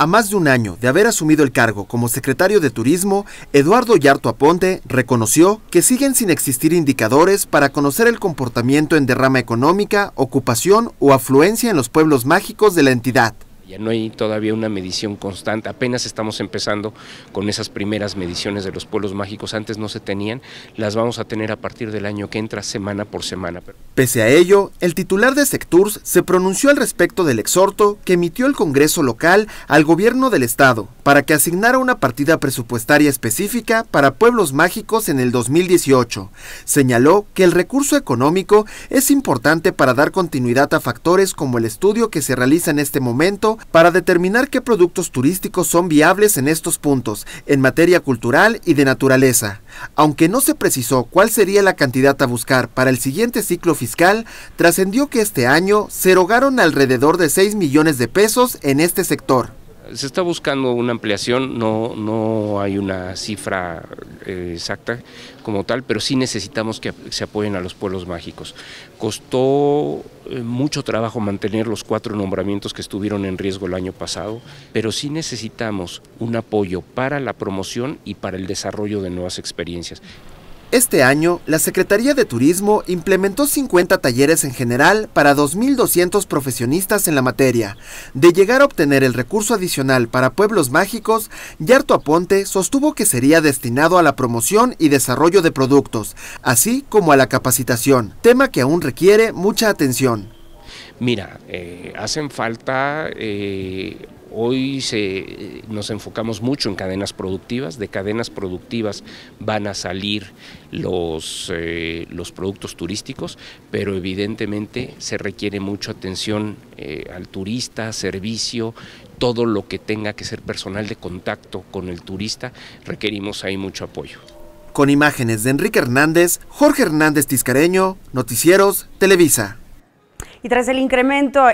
A más de un año de haber asumido el cargo como secretario de Turismo, Eduardo Yarto Aponte reconoció que siguen sin existir indicadores para conocer el comportamiento en derrama económica, ocupación o afluencia en los pueblos mágicos de la entidad. Ya no hay todavía una medición constante, apenas estamos empezando con esas primeras mediciones de los pueblos mágicos, antes no se tenían, las vamos a tener a partir del año que entra semana por semana. Pese a ello, el titular de Secturs se pronunció al respecto del exhorto que emitió el Congreso local al gobierno del estado para que asignara una partida presupuestaria específica para pueblos mágicos en el 2018. Señaló que el recurso económico es importante para dar continuidad a factores como el estudio que se realiza en este momento para determinar qué productos turísticos son viables en estos puntos, en materia cultural y de naturaleza. Aunque no se precisó cuál sería la cantidad a buscar para el siguiente ciclo fiscal, trascendió que este año se rogaron alrededor de 6 millones de pesos en este sector se está buscando una ampliación, no, no hay una cifra eh, exacta como tal, pero sí necesitamos que se apoyen a los pueblos mágicos. Costó eh, mucho trabajo mantener los cuatro nombramientos que estuvieron en riesgo el año pasado, pero sí necesitamos un apoyo para la promoción y para el desarrollo de nuevas experiencias. Este año, la Secretaría de Turismo implementó 50 talleres en general para 2.200 profesionistas en la materia. De llegar a obtener el recurso adicional para pueblos mágicos, Yarto Aponte sostuvo que sería destinado a la promoción y desarrollo de productos, así como a la capacitación, tema que aún requiere mucha atención. Mira, eh, hacen falta... Eh, Hoy eh, nos enfocamos mucho en cadenas productivas, de cadenas productivas van a salir los, eh, los productos turísticos, pero evidentemente se requiere mucha atención eh, al turista, servicio, todo lo que tenga que ser personal de contacto con el turista, requerimos ahí mucho apoyo. Con imágenes de Enrique Hernández, Jorge Hernández Tiscareño, Noticieros, Televisa. Y tras el incremento...